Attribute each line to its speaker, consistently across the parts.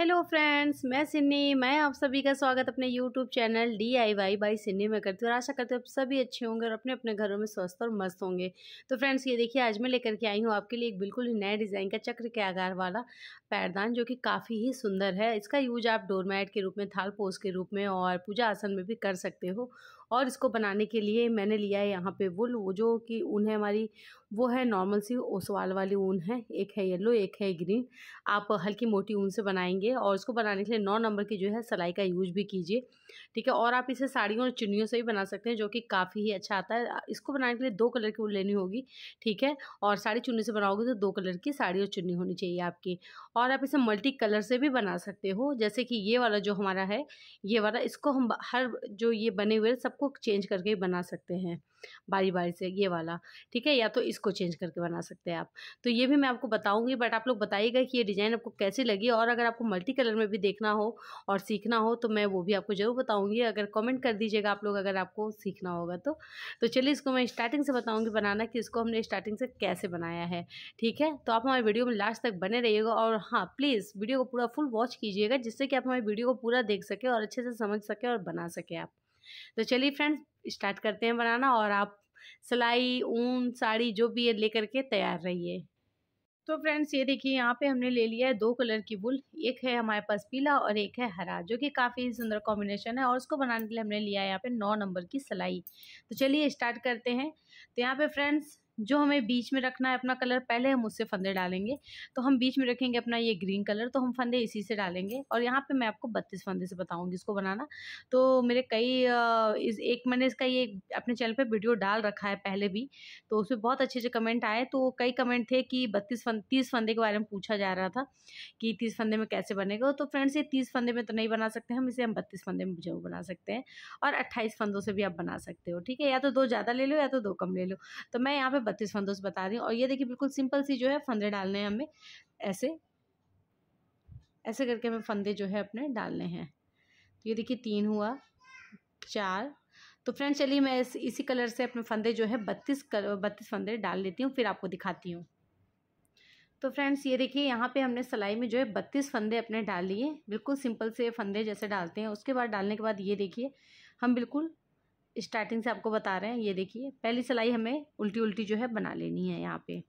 Speaker 1: hello friends मैं सिन्नी मैं आप सभी का स्वागत अपने YouTube channel D I Y by Sinni में करती हूँ और आशा करती हूँ आप सभी अच्छे होंगे और अपने अपने घरों में स्वस्थ और मस्त होंगे तो फ्रेंड्स ये देखिए आज मैं लेकर के आई हूँ आपके लिए एक बिल्कुल ही नए डिज़ाइन का चक्र के आकार वाला पैरदान जो कि काफ़ी ही सुंदर है इसका यूज आप डोरमैट के रूप में थाल पोस्ट के रूप में और पूजा आसन में भी कर सकते हो और इसको बनाने के लिए मैंने लिया है यहाँ पे वुल वो जो कि ऊन है हमारी वो है नॉर्मल सी ओसवाल वाली ऊन है एक है येलो एक है ग्रीन आप हल्की मोटी ऊन से बनाएंगे और इसको बनाने के लिए नौ नंबर की जो है सिलाई का यूज भी कीजिए ठीक है और आप इसे साड़ियों और चुनियों से भी बना सकते हैं जो कि काफ़ी ही अच्छा आता है इसको बनाने के लिए दो कलर की ऊन लेनी होगी ठीक है और साड़ी चुन्नी से बनाओगे तो दो कलर की साड़ी और चुन्नी होनी चाहिए आपकी और आप इसे मल्टी कलर से भी बना सकते हो जैसे कि ये वाला जो हमारा है ये वाला इसको हम हर जो ये बने हुए सब आपको चेंज करके बना सकते हैं बारी बारी से ये वाला ठीक है या तो इसको चेंज करके बना सकते हैं आप तो ये भी मैं आपको बताऊंगी बट आप लोग बताइएगा कि ये डिज़ाइन आपको कैसी लगी और अगर आपको मल्टी कलर में भी देखना हो और सीखना हो तो मैं वो भी आपको ज़रूर बताऊंगी अगर कमेंट कर दीजिएगा आप लोग अगर आपको सीखना होगा तो तो चलिए इसको मैं स्टार्टिंग से बताऊँगी बनाना कि इसको हमने स्टार्टिंग से कैसे बनाया है ठीक है तो आप हमारे वीडियो में लास्ट तक बने रहिएगा और हाँ प्लीज़ वीडियो को पूरा फुल वॉच कीजिएगा जिससे कि आप हमारी वीडियो को पूरा देख सके और अच्छे से समझ सके और बना सके आप तो चलिए फ्रेंड्स स्टार्ट करते हैं बनाना और आप सिलाई ऊन साड़ी जो भी है लेकर के तैयार रहिए तो फ्रेंड्स ये देखिए यहाँ पे हमने ले लिया है दो कलर की वुल एक है हमारे पास पीला और एक है हरा जो कि काफ़ी सुंदर कॉम्बिनेशन है और उसको बनाने के लिए हमने लिया है यहाँ पे नौ नंबर की सिलाई तो चलिए स्टार्ट करते हैं तो यहाँ पे फ्रेंड्स जो हमें बीच में रखना है अपना कलर पहले हम उससे फंदे डालेंगे तो हम बीच में रखेंगे अपना ये ग्रीन कलर तो हम फंदे इसी से डालेंगे और यहाँ पे मैं आपको बत्तीस फंदे से बताऊँगी इसको बनाना तो मेरे कई इस एक मैंने इसका ये अपने चैनल पर वीडियो डाल रखा है पहले भी तो उसमें बहुत अच्छे अच्छे कमेंट आए तो कई कमेंट थे कि बत्तीस फंद तीस फंदे के बारे में पूछा जा रहा था कि तीस फंदे में कैसे बनेगा तो फ्रेंड्स ये तीस फंदे में तो नहीं बना सकते हम इसे हम बत्तीस फंदे में जरूर बना सकते हैं और अट्ठाईस फंदों से भी आप बना सकते हो ठीक है या तो दो ज़्यादा ले लो या तो दो कम ले लो तो मैं यहाँ पर बत्तीस से बता रही हूँ और ये देखिए बिल्कुल सिंपल सी जो है फंदे डालने हैं हमें ऐसे ऐसे करके हमें फंदे जो है अपने डालने हैं तो ये देखिए तीन हुआ चार तो फ्रेंड चलिए मैं इस इसी कलर से अपने फंदे जो है बत्तीस कलर बत्तीस फंदे डाल लेती हूँ फिर आपको दिखाती हूँ तो फ्रेंड्स ये देखिए यहाँ पे हमने सिलाई में जो है बत्तीस फंदे अपने डाल लिए बिल्कुल सिंपल से फंदे जैसे डालते हैं उसके बाद डालने के बाद ये देखिए हम बिल्कुल स्टार्टिंग से आपको बता रहे हैं ये देखिए पहली सिलाई हमें उल्टी उल्टी जो है बना लेनी है यहाँ पे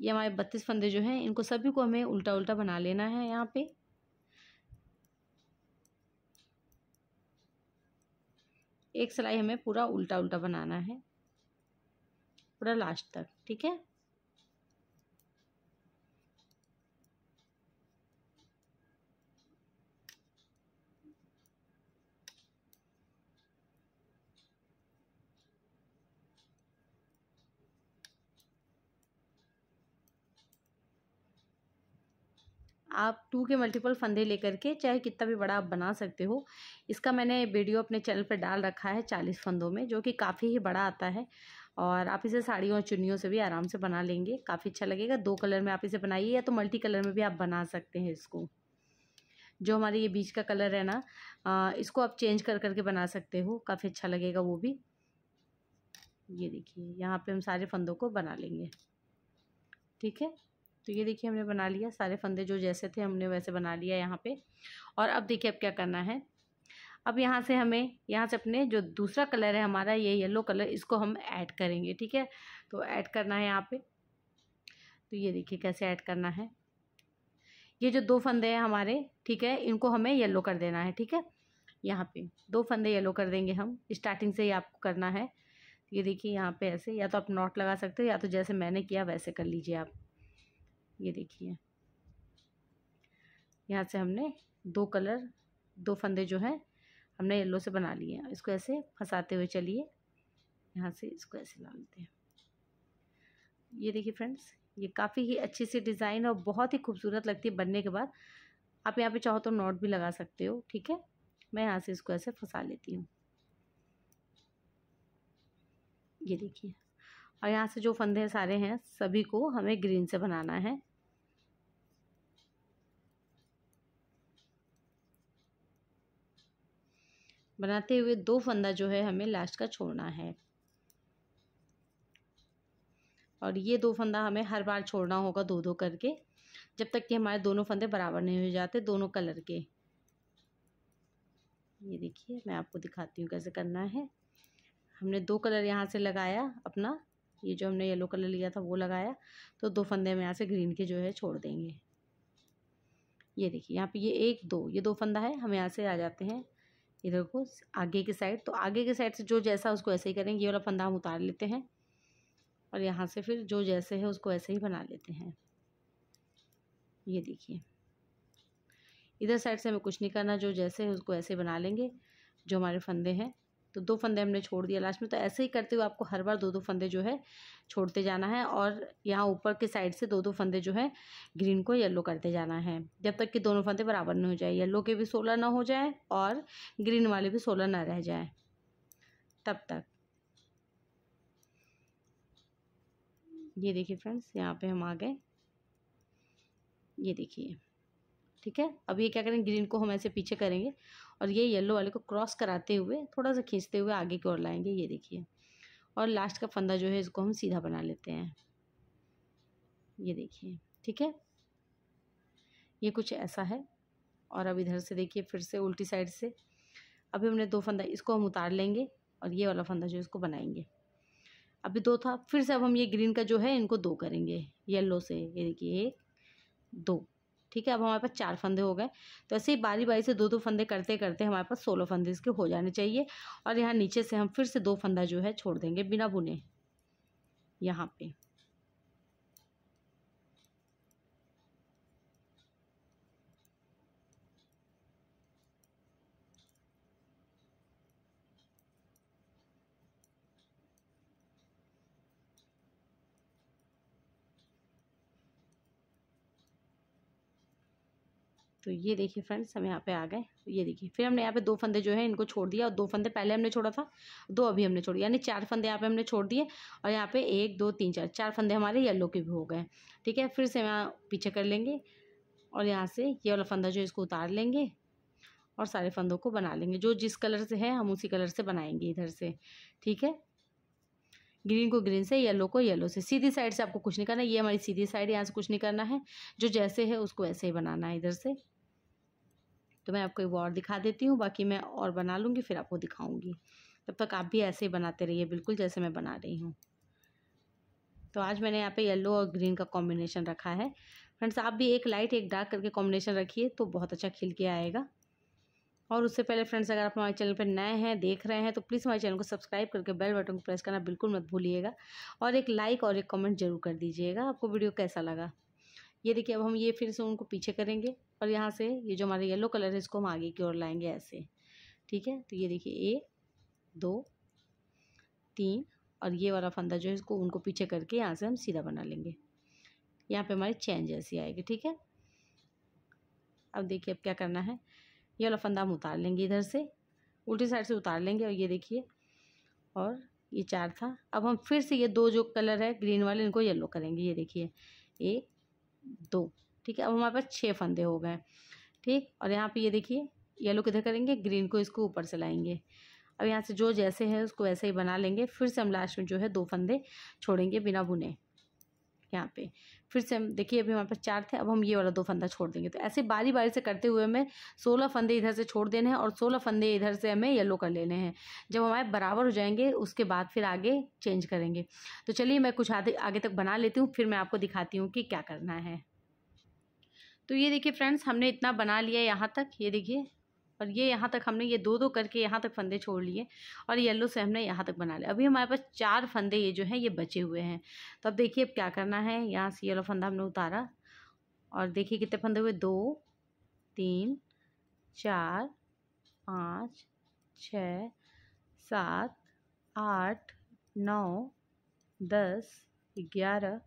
Speaker 1: ये हमारे बत्तीस फंदे जो हैं इनको सभी को हमें उल्टा उल्टा बना लेना है यहाँ पे एक सिलाई हमें पूरा उल्टा उल्टा बनाना है पूरा लास्ट तक ठीक है आप टू के मल्टीपल फंदे लेकर के चाहे कितना भी बड़ा आप बना सकते हो इसका मैंने वीडियो अपने चैनल पर डाल रखा है चालीस फंदों में जो कि काफ़ी ही बड़ा आता है और आप इसे साड़ियों और चुनियों से भी आराम से बना लेंगे काफ़ी अच्छा लगेगा दो कलर में आप इसे बनाइए या तो मल्टी कलर में भी आप बना सकते हैं इसको जो हमारे ये बीच का कलर है ना इसको आप चेंज कर करके बना सकते हो काफ़ी अच्छा लगेगा वो भी ये देखिए यहाँ पे हम सारे फंदों को बना लेंगे ठीक है तो ये देखिए हमने बना लिया सारे फंदे जो जैसे थे हमने वैसे बना लिया यहाँ पे और अब देखिए अब क्या करना है अब यहाँ से हमें यहाँ से अपने जो दूसरा कलर है हमारा ये येलो कलर इसको हम ऐड करेंगे ठीक है तो ऐड करना है यहाँ पे तो ये देखिए कैसे ऐड करना है ये जो दो फंदे हैं हमारे ठीक है इनको हमें येलो कर देना है ठीक है यहाँ पे दो फंदे येलो कर देंगे हम स्टार्टिंग से ही आपको करना है ये देखिए यहाँ पे ऐसे या तो आप नॉट लगा सकते हो या तो जैसे मैंने किया वैसे कर लीजिए आप ये देखिए यहाँ से हमने दो कलर दो फंदे जो हैं हमने येलो से बना लिए हैं इसको ऐसे फंसाते हुए चलिए यहाँ से इसको ऐसे ला लेते हैं ये देखिए फ्रेंड्स ये काफ़ी ही अच्छी सी डिज़ाइन और बहुत ही खूबसूरत लगती है बनने के बाद आप यहाँ पे चाहो तो नॉट भी लगा सकते हो ठीक है मैं यहाँ से इसको ऐसे फंसा लेती हूँ ये देखिए और यहाँ से जो फंदे हैं सारे हैं सभी को हमें ग्रीन से बनाना है बनाते हुए दो फंदा जो है हमें लास्ट का छोड़ना है और ये दो फंदा हमें हर बार छोड़ना होगा दो दो करके जब तक कि हमारे दोनों फंदे बराबर नहीं हो जाते दोनों कलर के ये देखिए मैं आपको दिखाती हूँ कैसे करना है हमने दो कलर यहाँ से लगाया अपना ये जो हमने येलो कलर लिया था वो लगाया तो दो फंदे हम यहाँ से ग्रीन के जो है छोड़ देंगे ये देखिए यहाँ पे ये एक दो ये दो फंदा है हम यहाँ से आ जाते हैं इधर को आगे की साइड तो आगे की साइड से जो जैसा उसको ऐसे ही करेंगे ये वाला फंदा हम उतार लेते हैं और यहाँ से फिर जो जैसे है उसको ऐसे ही बना लेते हैं ये देखिए इधर साइड से हमें कुछ नहीं करना जो जैसे है उसको ऐसे बना लेंगे जो हमारे फंदे हैं तो दो फंदे हमने छोड़ दिया लास्ट में तो ऐसे ही करते हुए आपको हर बार दो दो फंदे जो है छोड़ते जाना है और यहाँ ऊपर के साइड से दो दो फंदे जो है ग्रीन को येलो करते जाना है जब तक कि दोनों फंदे बराबर न हो जाए येलो के भी सोलह ना हो जाए और ग्रीन वाले भी सोलह ना रह जाए तब तक ये देखिए फ्रेंड्स यहाँ पे हम आ गए ये देखिए ठीक है अब ये क्या करेंगे ग्रीन को हम ऐसे पीछे करेंगे और ये येलो वाले को क्रॉस कराते हुए थोड़ा सा खींचते हुए आगे की ओर लाएंगे ये देखिए और लास्ट का फंदा जो है इसको हम सीधा बना लेते हैं ये देखिए ठीक है ये कुछ ऐसा है और अब इधर से देखिए फिर से उल्टी साइड से अभी हमने दो फंदा इसको हम उतार लेंगे और ये वाला फंदा जो है इसको बनाएंगे अभी दो था फिर से अब हम ये ग्रीन का जो है इनको दो करेंगे येलो से ये देखिए एक दो ठीक है अब हमारे पास चार फंदे हो गए तो ऐसे ही बारी बारी से दो दो फंदे करते करते हमारे पास सोलह फंदे इसके हो जाने चाहिए और यहाँ नीचे से हम फिर से दो फंदा जो है छोड़ देंगे बिना बुने यहाँ पे तो ये देखिए फ्रेंड्स हम यहाँ पे आ गए तो ये देखिए फिर हमने यहाँ पे दो फंदे जो है इनको छोड़ दिया और दो फंदे पहले हमने छोड़ा था दो अभी हमने दिया यानी चार फंदे यहाँ पे हमने छोड़ दिए और यहाँ पे एक दो तीन चार चार फंदे हमारे येलो के भी हो गए ठीक है फिर से हम पीछे कर लेंगे और यहाँ से ये वाला फंदा जो है इसको उतार लेंगे और सारे फंदों को बना लेंगे जो जिस कलर से है हम उसी कलर से बनाएंगे इधर से ठीक है ग्रीन को ग्रीन से येलो को येलो से सीधी साइड से आपको कुछ नहीं करना ये हमारी सीधी साइड यहाँ से कुछ नहीं करना है जो जैसे है उसको वैसे ही बनाना है इधर से तो मैं आपको एक और दिखा देती हूँ बाकी मैं और बना लूँगी फिर आपको दिखाऊँगी तब तक आप भी ऐसे ही बनाते रहिए बिल्कुल जैसे मैं बना रही हूँ तो आज मैंने यहाँ पे येलो और ग्रीन का कॉम्बिनेशन रखा है फ्रेंड्स आप भी एक लाइट एक डार्क करके कॉम्बिनेशन रखिए तो बहुत अच्छा खिल के आएगा और उससे पहले फ्रेंड्स अगर आप हमारे चैनल पर नए हैं देख रहे हैं तो प्लीज़ हमारे चैनल को सब्सक्राइब करके बेल बटन को प्रेस करना बिल्कुल मत भूलिएगा और एक लाइक और एक कमेंट जरूर कर दीजिएगा आपको वीडियो कैसा लगा ये देखिए अब हम ये फिर से उनको पीछे करेंगे और यहाँ से ये जो हमारे येलो कलर है इसको हम आगे की ओर लाएंगे ऐसे ठीक है तो ये देखिए ए दो तीन और ये वाला फंदा जो है इसको उनको पीछे करके यहाँ से हम सीधा बना लेंगे यहाँ पे हमारी चैन जैसी आएगी ठीक है अब देखिए अब क्या करना है ये वाला फंदा हम उतार लेंगे इधर से उल्टी साइड से उतार लेंगे और ये देखिए और ये चार था अब हम फिर से ये दो जो कलर है ग्रीन वाले इनको येलो करेंगे ये देखिए एक दो ठीक है अब हमारे पास छः फंदे हो गए ठीक और यहाँ पे ये देखिए येलो किधर करेंगे ग्रीन को इसको ऊपर से लाएंगे अब यहाँ से जो जैसे है उसको वैसे ही बना लेंगे फिर से हम लास्ट में जो है दो फंदे छोड़ेंगे बिना बुने यहाँ पे फिर से हम देखिए अभी हमारे पास चार थे अब हम ये वाला दो फंदा छोड़ देंगे तो ऐसे बारी बारी से करते हुए हमें सोलह फंदे इधर से छोड़ देने हैं और सोलह फंदे इधर से हमें येलो कर लेने हैं जब हमारे बराबर हो जाएंगे उसके बाद फिर आगे चेंज करेंगे तो चलिए मैं कुछ आगे आगे तक बना लेती हूँ फिर मैं आपको दिखाती हूँ कि क्या करना है तो ये देखिए फ्रेंड्स हमने इतना बना लिया यहाँ तक ये देखिए और ये यहाँ तक हमने ये दो दो करके यहाँ तक फंदे छोड़ लिए और येलो से हमने यहाँ तक बना लिया अभी हमारे पास चार फंदे ये जो हैं ये बचे हुए हैं तो अब देखिए अब क्या करना है यहाँ से येलो फंदा हमने उतारा और देखिए कितने फंदे हुए दो तीन चार पाँच छ सात आठ नौ दस ग्यारह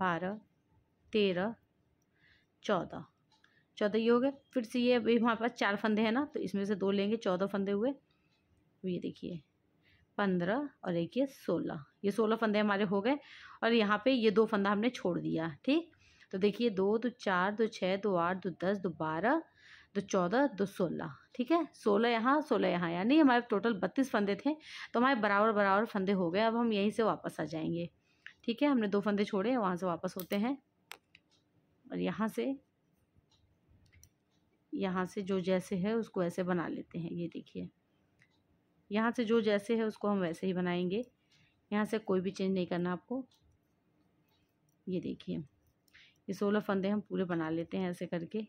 Speaker 1: बारह तेरह चौदह चौदह ये हो गए फिर से ये अभी हमारे पास चार फंदे हैं ना तो इसमें से दो लेंगे चौदह फंदे हुए ये देखिए पंद्रह और एक ये सोलह ये सोलह फंदे हमारे हो गए और यहाँ पे ये दो फंदा हमने छोड़ दिया ठीक तो देखिए दो दो चार दो छः दो आठ दो दस दो बारह दो चौदह दो सोलह ठीक है सोलह यहाँ सोलह यहाँ यानी हमारे टोटल बत्तीस फंदे थे तो हमारे बराबर बराबर फंदे हो गए अब हम यहीं से वापस आ जाएंगे ठीक है हमने दो फंदे छोड़े वहाँ से वापस होते हैं और यहाँ से यहाँ से जो जैसे है उसको ऐसे बना लेते हैं ये देखिए यहाँ से जो जैसे है उसको हम वैसे ही बनाएंगे यहाँ से कोई भी चेंज नहीं करना आपको ये देखिए ये सोलह फंदे हम पूरे बना लेते हैं ऐसे करके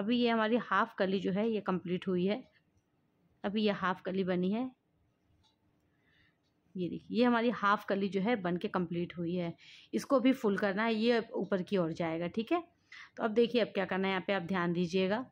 Speaker 1: अभी ये हमारी हाफ़ कली जो है ये कंप्लीट हुई है अभी ये हाफ़ कली बनी है ये देखिए ये हमारी हाफ़ कली जो है बन के कम्प्लीट हुई है इसको भी फुल करना है ये ऊपर की ओर जाएगा ठीक है तो अब देखिए अब क्या करना है यहाँ पे आप ध्यान दीजिएगा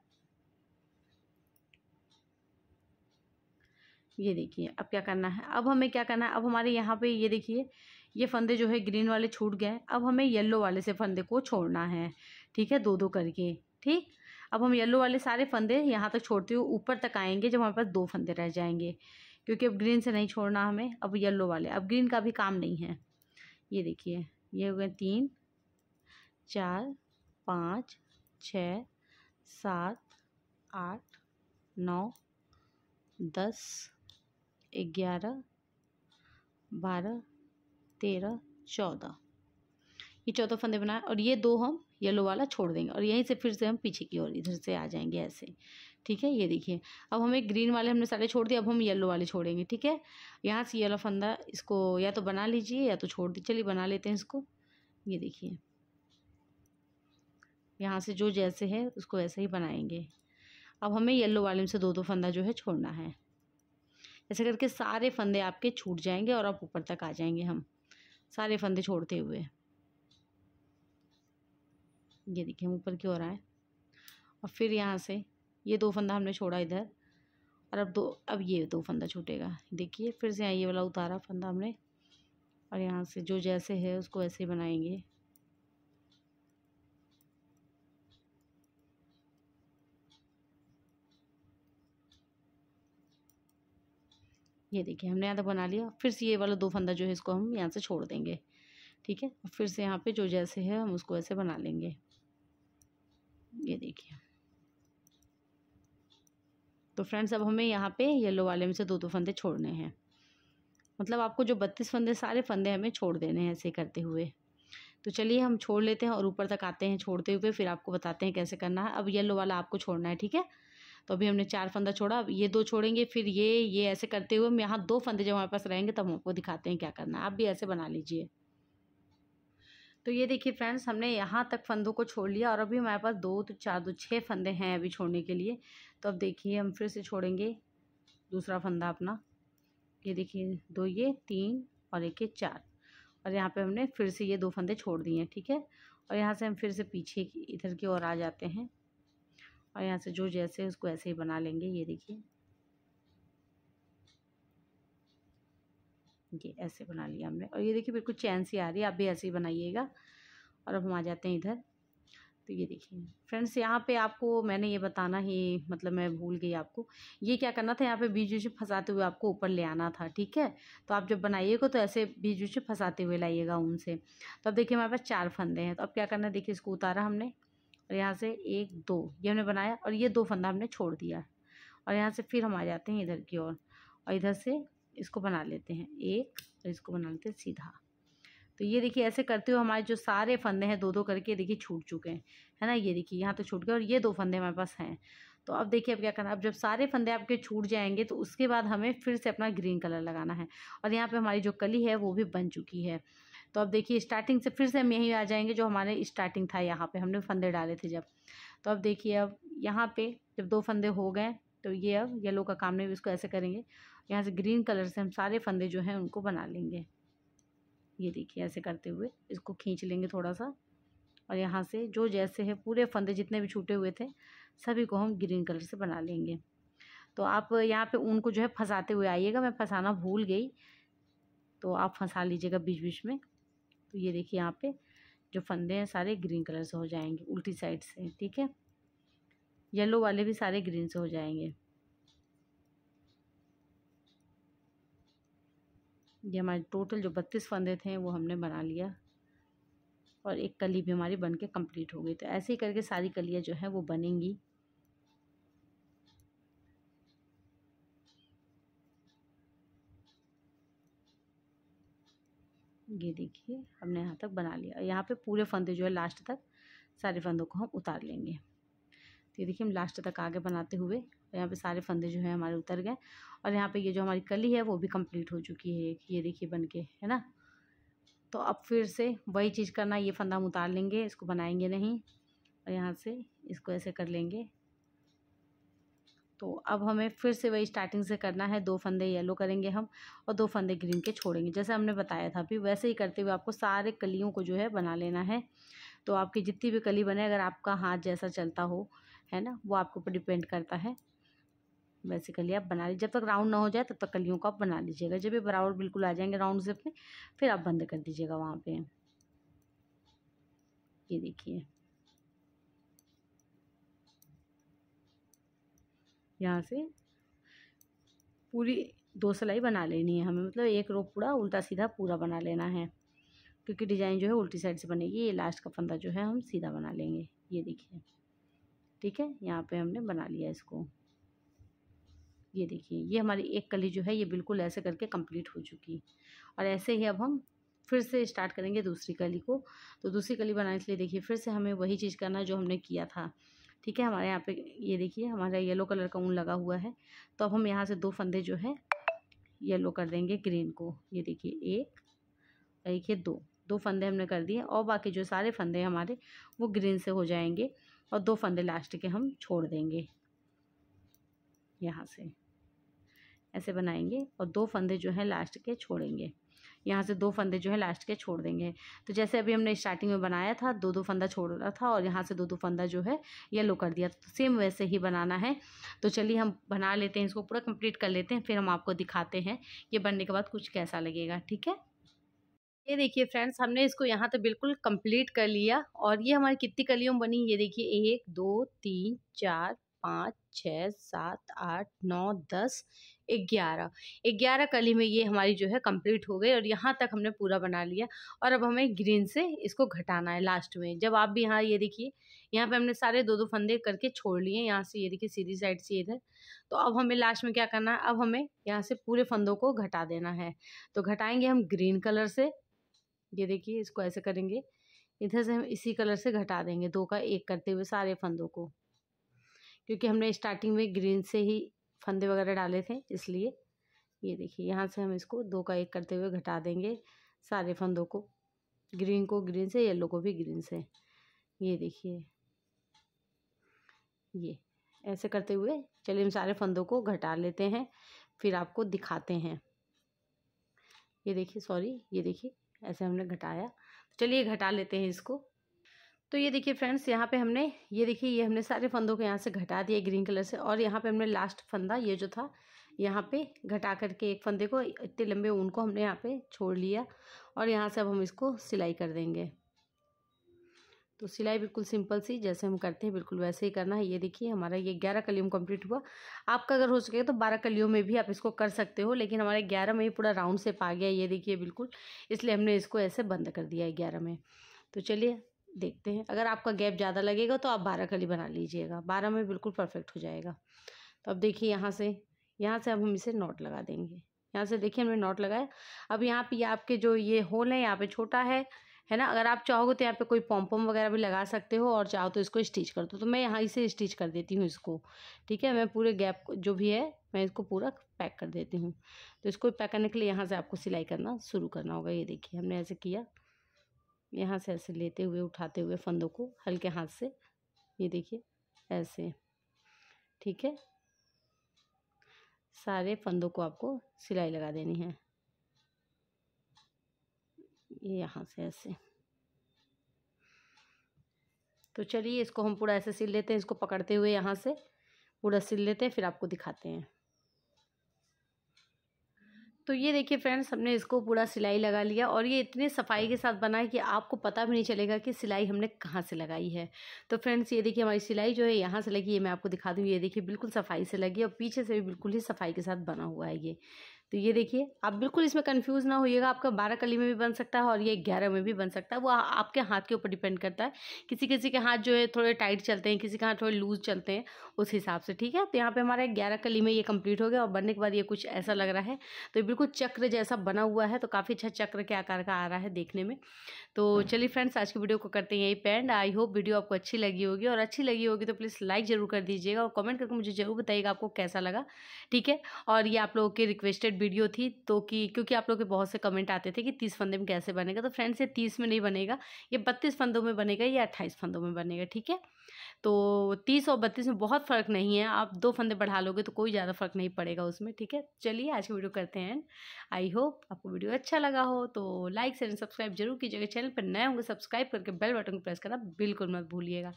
Speaker 1: ये देखिए अब क्या करना है अब हमें क्या करना है अब हमारे यहाँ पे ये देखिए ये फंदे जो है ग्रीन वाले छूट गए अब हमें येलो वाले से फंदे को छोड़ना है ठीक है दो दो करके ठीक अब हम येलो वाले सारे फंदे यहाँ तक छोड़ते हुए ऊपर तक आएंगे जब हमारे पास दो फंदे रह जाएंगे क्योंकि अब ग्रीन से नहीं छोड़ना हमें अब येलो वाले अब ग्रीन का भी काम नहीं है ये देखिए ये हो गए तीन चार पाँच छ सात आठ नौ दस ग्यारह बारह तेरह चौदह ये चौदह फंदे बनाए और ये दो हम येलो वाला छोड़ देंगे और यहीं से फिर से हम पीछे की ओर इधर से आ जाएंगे ऐसे ठीक है ये देखिए अब हमें ग्रीन वाले हमने सारे छोड़ दिए अब हम येलो वाले छोड़ेंगे ठीक है यहाँ से येलो फंदा इसको या तो बना लीजिए या तो छोड़ दीजिए चलिए बना लेते हैं इसको ये देखिए यहाँ से जो जैसे है उसको वैसे ही बनाएंगे अब हमें येलो वाले में से दो दो फंदा जो है छोड़ना है ऐसे करके सारे फंदे आपके छूट जाएंगे और आप ऊपर तक आ जाएंगे हम सारे फंदे छोड़ते हुए ये देखिए हम ऊपर की ओर आए और फिर यहाँ से ये दो फंदा हमने छोड़ा इधर और अब दो अब ये दो फंदा छूटेगा देखिए फिर से यहाँ ये वाला उतारा फंदा हमने और यहाँ से जो जैसे है उसको ऐसे ही बनाएंगे ये देखिए हमने यहाँ तक बना लिया फिर से ये वाला दो फंदा जो है इसको हम यहाँ से छोड़ देंगे ठीक है फिर से यहाँ पे जो जैसे है हम उसको ऐसे बना लेंगे ये देखिए तो फ्रेंड्स अब हमें यहाँ पे येलो वाले में से दो दो फंदे छोड़ने हैं मतलब आपको जो बत्तीस फंदे सारे फंदे हमें छोड़ देने हैं ऐसे करते हुए तो चलिए हम छोड़ लेते हैं और ऊपर तक आते हैं छोड़ते हुए फिर आपको बताते हैं कैसे करना है अब येलो वाला आपको छोड़ना है ठीक है तो अभी हमने चार फंदा छोड़ा अब ये दो छोड़ेंगे फिर ये ये ऐसे करते हुए हम यहाँ दो फंदे जब हमारे पास रहेंगे तब हम आपको दिखाते हैं क्या करना है आप भी ऐसे बना लीजिए तो ये देखिए फ्रेंड्स हमने यहाँ तक फंदों को छोड़ लिया और अभी हमारे पास दो तो चार दो छः फंदे हैं अभी छोड़ने के लिए तो अब देखिए हम फिर से छोड़ेंगे दूसरा फंदा अपना ये देखिए दो ये तीन और एक ये चार और यहाँ पे हमने फिर से ये दो फंदे छोड़ दिए हैं ठीक है और यहाँ से हम फिर से पीछे की इधर की ओर आ जाते हैं और यहाँ से जो जैसे उसको ऐसे ही बना लेंगे ये देखिए ये ऐसे बना लिया हमने और ये देखिए बिल्कुल चैन सी आ रही है आप भी ऐसे ही बनाइएगा और अब हम आ जाते हैं इधर तो ये देखिए फ्रेंड्स यहाँ पे आपको मैंने ये बताना ही मतलब मैं भूल गई आपको ये क्या करना था यहाँ पे बीज उसे फंसाते हुए आपको ऊपर ले आना था ठीक है तो आप जब बनाइएगा तो ऐसे बीज उसे फंसाते हुए लाइएगा ऊन से तो अब देखिए हमारे पास चार फंदे हैं तो अब क्या करना है देखिए इसको उतारा हमने और यहाँ से एक दो ये हमने बनाया और ये दो फंदा हमने छोड़ दिया और यहाँ से फिर हम आ जाते हैं इधर की ओर और, और इधर से इसको बना लेते हैं एक और इसको बना लेते हैं सीधा तो ये देखिए ऐसे करते हुए हमारे जो सारे फंदे हैं दो दो करके देखिए छूट चुके हैं है ना ये देखिए यहाँ तो छूट गए और ये दो फंदे हमारे पास हैं तो अब देखिए अब क्या करना अब जब सारे फंदे आपके छूट जाएंगे तो उसके बाद हमें फिर से अपना ग्रीन कलर लगाना है और यहाँ पे हमारी जो कली है वो भी बन चुकी है तो अब देखिए स्टार्टिंग से फिर से हम यहीं आ जाएंगे जो हमारे स्टार्टिंग था यहाँ पे हमने फंदे डाले थे जब तो अब देखिए अब यहाँ पे जब दो फंदे हो गए तो ये अब येलो का काम नहीं भी ऐसे करेंगे यहाँ से ग्रीन कलर से हम सारे फंदे जो हैं उनको बना लेंगे ये देखिए ऐसे करते हुए इसको खींच लेंगे थोड़ा सा और यहाँ से जो जैसे है पूरे फंदे जितने भी छूटे हुए थे सभी को हम ग्रीन कलर से बना लेंगे तो आप यहाँ पे ऊन को जो है फंसाते हुए आइएगा मैं फंसाना भूल गई तो आप फंसा लीजिएगा बीच बीच में तो ये देखिए यहाँ पे जो फंदे हैं सारे ग्रीन कलर से हो जाएंगे उल्टी साइड से ठीक है येलो वाले भी सारे ग्रीन से हो जाएंगे ये हमारे टोटल जो बत्तीस फंदे थे वो हमने बना लिया और एक कली भी हमारी बन के कम्प्लीट हो गई तो ऐसे ही करके सारी कलियाँ जो हैं वो बनेंगी ये देखिए हमने यहाँ तक बना लिया यहाँ पे पूरे फंदे जो है लास्ट तक सारे फंदों को हम उतार लेंगे तो ये देखिए हम लास्ट तक आगे बनाते हुए यहाँ पे सारे फंदे जो है हमारे उतर गए और यहाँ पे ये जो हमारी कली है वो भी कंप्लीट हो चुकी है ये देखिए बन के है ना तो अब फिर से वही चीज़ करना ये फंदा हम उतार लेंगे इसको बनाएंगे नहीं और यहाँ से इसको ऐसे कर लेंगे तो अब हमें फिर से वही स्टार्टिंग से करना है दो फंदे येलो करेंगे हम और दो फंदे ग्रीन के छोड़ेंगे जैसे हमने बताया था अभी वैसे ही करते हुए आपको सारे कलियों को जो है बना लेना है तो आपकी जितनी भी कली बने अगर आपका हाथ जैसा चलता हो है ना वो आपके ऊपर डिपेंड करता है बेसिकली आप बना लीजिए जब तक राउंड ना हो जाए तब तक कलियों को आप बना लीजिएगा जब ये बराबर बिल्कुल आ जाएंगे राउंड सेप में फिर आप बंद कर दीजिएगा वहाँ पे ये देखिए यहाँ से पूरी दो सिलाई बना लेनी है हमें मतलब एक रो पूरा उल्टा सीधा पूरा बना लेना है क्योंकि डिज़ाइन जो है उल्टी साइड से बनेगी ये लास्ट का फंदा जो है हम सीधा बना लेंगे ये देखिए ठीक है यहाँ पे हमने बना लिया इसको ये देखिए ये हमारी एक कली जो है ये बिल्कुल ऐसे करके कंप्लीट हो चुकी और ऐसे ही अब हम फिर से स्टार्ट करेंगे दूसरी कली को तो दूसरी कली बनाने के लिए देखिए फिर से हमें वही चीज़ करना जो हमने किया था ठीक है हमारे यहाँ पे ये देखिए हमारा येलो कलर का ऊन लगा हुआ है तो अब हम यहाँ से दो फंदे जो है येलो कर देंगे ग्रीन को ये देखिए एक देखिए दो दो फंदे हमने कर दिए और बाकी जो सारे फंदे हमारे वो ग्रीन से हो जाएंगे और दो फंदे लास्ट के हम छोड़ देंगे यहाँ से ऐसे बनाएंगे और दो फंदे जो हैं लास्ट के छोड़ेंगे यहाँ से दो फंदे जो है लास्ट के छोड़ देंगे तो जैसे अभी हमने स्टार्टिंग में बनाया था दो दो फंदा छोड़ रहा था और यहाँ से दो दो फंदा जो है येलो कर दिया तो सेम वैसे ही बनाना है तो चलिए हम बना लेते हैं इसको पूरा कंप्लीट कर लेते हैं फिर हम आपको दिखाते हैं ये बनने के बाद कुछ कैसा लगेगा ठीक है ये देखिए फ्रेंड्स हमने इसको यहाँ तो बिल्कुल कंप्लीट कर लिया और ये हमारी कितनी कलियों बनी ये देखिए एक दो तीन चार पाँच छः सात आठ नौ दस ग्यारह ग्यारह कली में ये हमारी जो है कंप्लीट हो गई और यहाँ तक हमने पूरा बना लिया और अब हमें ग्रीन से इसको घटाना है लास्ट में जब आप भी यहाँ ये देखिए यहाँ पे हमने सारे दो दो फंदे करके छोड़ लिए यहाँ से ये देखिए सीधी साइड से इधर तो अब हमें लास्ट में क्या करना है अब हमें यहाँ से पूरे फंदों को घटा देना है तो घटाएँगे हम ग्रीन कलर से ये देखिए इसको ऐसे करेंगे इधर से हम इसी कलर से घटा देंगे दो का एक करते हुए सारे फंदों को क्योंकि हमने स्टार्टिंग में ग्रीन से ही फंदे वगैरह डाले थे इसलिए ये देखिए यहाँ से हम इसको दो का एक करते हुए घटा देंगे सारे फंदों को ग्रीन को ग्रीन से येलो को भी ग्रीन से ये देखिए ये ऐसे करते हुए चलिए हम सारे फंदों को घटा लेते हैं फिर आपको दिखाते हैं ये देखिए सॉरी ये देखिए ऐसे हमने घटाया तो चलिए घटा लेते हैं इसको तो ये देखिए फ्रेंड्स यहाँ पे हमने ये देखिए ये हमने सारे फंदों को यहाँ से घटा दिया ग्रीन कलर से और यहाँ पे हमने लास्ट फंदा ये जो था यहाँ पे घटा करके एक फंदे को इतने लंबे ऊन को हमने यहाँ पे छोड़ लिया और यहाँ से अब हम इसको सिलाई कर देंगे तो सिलाई बिल्कुल सिंपल सी जैसे हम करते हैं बिल्कुल वैसे ही करना है ये देखिए हमारा ये ग्यारह कलियों कंप्लीट हुआ आपका अगर हो सके तो बारह कलियों में भी आप इसको कर सकते हो लेकिन हमारे ग्यारह में ही पूरा राउंड सेप आ गया ये देखिए बिल्कुल इसलिए हमने इसको ऐसे बंद कर दिया है ग्यारह में तो चलिए देखते हैं अगर आपका गैप ज़्यादा लगेगा तो आप बारह कली बना लीजिएगा बारह में बिल्कुल परफेक्ट हो जाएगा तो अब देखिए यहाँ से यहाँ से अब हम इसे नोट लगा देंगे यहाँ से देखिए हमने नोट लगाया अब यहाँ पे आपके जो ये होल है यहाँ पे छोटा है है ना अगर आप चाहोगे तो यहाँ पे कोई पॉम्पम वगैरह भी लगा सकते हो और चाहो तो इसको स्टिच कर दो तो मैं यहाँ से स्टिच कर देती हूँ इसको ठीक है मैं पूरे गैप जो भी है मैं इसको पूरा पैक कर देती हूँ तो इसको पैक करने के लिए यहाँ से आपको सिलाई करना शुरू करना होगा ये देखिए हमने ऐसे किया यहाँ से ऐसे लेते हुए उठाते हुए फंदों को हल्के हाथ से ये देखिए ऐसे ठीक है सारे फंदों को आपको सिलाई लगा देनी है ये यहाँ से ऐसे तो चलिए इसको हम पूरा ऐसे सिल लेते हैं इसको पकड़ते हुए यहाँ से पूरा सिल लेते हैं फिर आपको दिखाते हैं तो ये देखिए फ्रेंड्स हमने इसको पूरा सिलाई लगा लिया और ये इतने सफाई के साथ बना है कि आपको पता भी नहीं चलेगा कि सिलाई हमने कहाँ से लगाई है तो फ्रेंड्स ये देखिए हमारी सिलाई जो है यहाँ से लगी है मैं आपको दिखा दूँ ये देखिए बिल्कुल सफाई से लगी और पीछे से भी बिल्कुल ही सफाई के साथ बना हुआ है ये तो ये देखिए आप बिल्कुल इसमें कंफ्यूज ना होइएगा आपका बारह कली में भी बन सकता है और ये ग्यारह में भी बन सकता है वो आपके हाथ के ऊपर डिपेंड करता है किसी किसी के हाथ जो है थोड़े टाइट चलते हैं किसी के हाथ थोड़े लूज चलते हैं उस हिसाब से ठीक है तो यहाँ पे हमारा ग्यारह कली में ये कंप्लीट हो गया और बनने के बाद ये कुछ ऐसा लग रहा है तो बिल्कुल चक्र जैसा बना हुआ है तो काफ़ी अच्छा चक्र के आकार का आ रहा है देखने में तो चलिए फ्रेंड्स आज की वीडियो को करते हैं यही पेंड आई होप वीडियो आपको अच्छी लगी होगी और अच्छी लगी होगी तो प्लीज़ लाइक जरूर कर दीजिएगा और कमेंट करके मुझे जरूर बताइएगा आपको कैसा लगा ठीक है और ये आप लोगों के रिक्वेस्टेड वीडियो थी तो कि क्योंकि आप लोग के बहुत से कमेंट आते थे कि तीस फंदे में कैसे बनेगा तो फ्रेंड्स ये तीस में नहीं बनेगा ये बत्तीस फंदों में बनेगा या अट्ठाईस फंदों में बनेगा ठीक है तो तीस और बत्तीस में बहुत फ़र्क नहीं है आप दो फंदे बढ़ा लोगे तो कोई ज़्यादा फ़र्क नहीं पड़ेगा उसमें ठीक है चलिए आज की वीडियो करते हैं आई होप आपको वीडियो अच्छा लगा हो तो लाइक शेयर सब्सक्राइब जरूर कीजिएगा चैनल पर नए होंगे सब्सक्राइब करके बेल बटन को प्रेस करना बिल्कुल मत भूलिएगा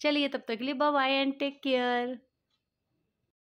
Speaker 1: चलिए तब तक के लिए बाय एंड टेक केयर